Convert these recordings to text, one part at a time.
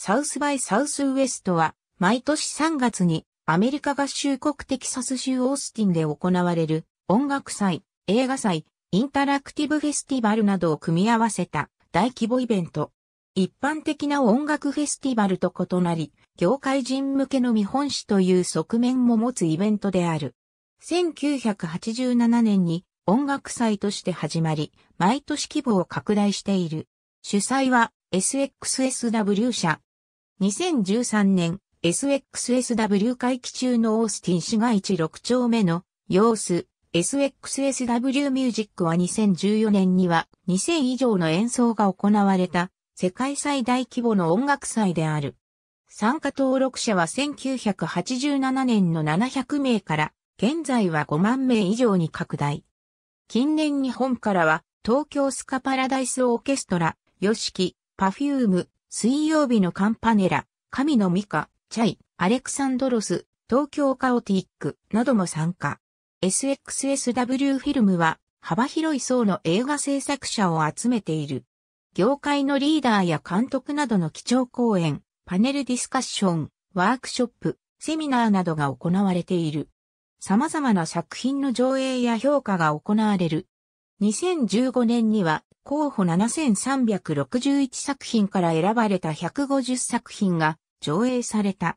サウスバイサウスウエストは、毎年3月にアメリカ合衆国テキサス州オースティンで行われる音楽祭、映画祭、インタラクティブフェスティバルなどを組み合わせた大規模イベント。一般的な音楽フェスティバルと異なり、業界人向けの見本誌という側面も持つイベントである。1987年に音楽祭として始まり、毎年規模を拡大している。主催は SXSW 社2013年、SXSW 回帰中のオースティン市街地6丁目の様子、SXSW ミュージックは2014年には2000以上の演奏が行われた世界最大規模の音楽祭である。参加登録者は1987年の700名から現在は5万名以上に拡大。近年日本からは東京スカパラダイスオーケストラ、ヨシキ、パフューム、水曜日のカンパネラ、神のミカ、チャイ、アレクサンドロス、東京カオティックなども参加。SXSW フィルムは幅広い層の映画制作者を集めている。業界のリーダーや監督などの基調講演、パネルディスカッション、ワークショップ、セミナーなどが行われている。様々な作品の上映や評価が行われる2015年には候補7361作品から選ばれた150作品が上映された。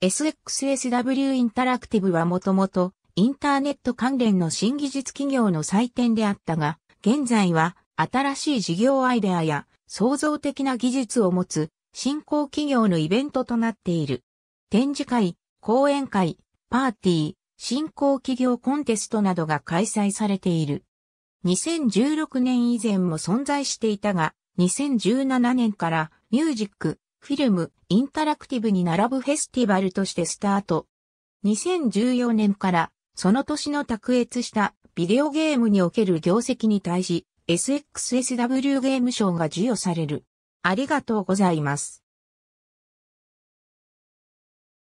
SXSW インタラクティブはもともとインターネット関連の新技術企業の祭典であったが、現在は新しい事業アイデアや創造的な技術を持つ新興企業のイベントとなっている。展示会、講演会、パーティー、新興企業コンテストなどが開催されている。2016年以前も存在していたが、2017年からミュージック、フィルム、インタラクティブに並ぶフェスティバルとしてスタート。2014年からその年の卓越したビデオゲームにおける業績に対し SXSW ゲーム賞が授与される。ありがとうございます。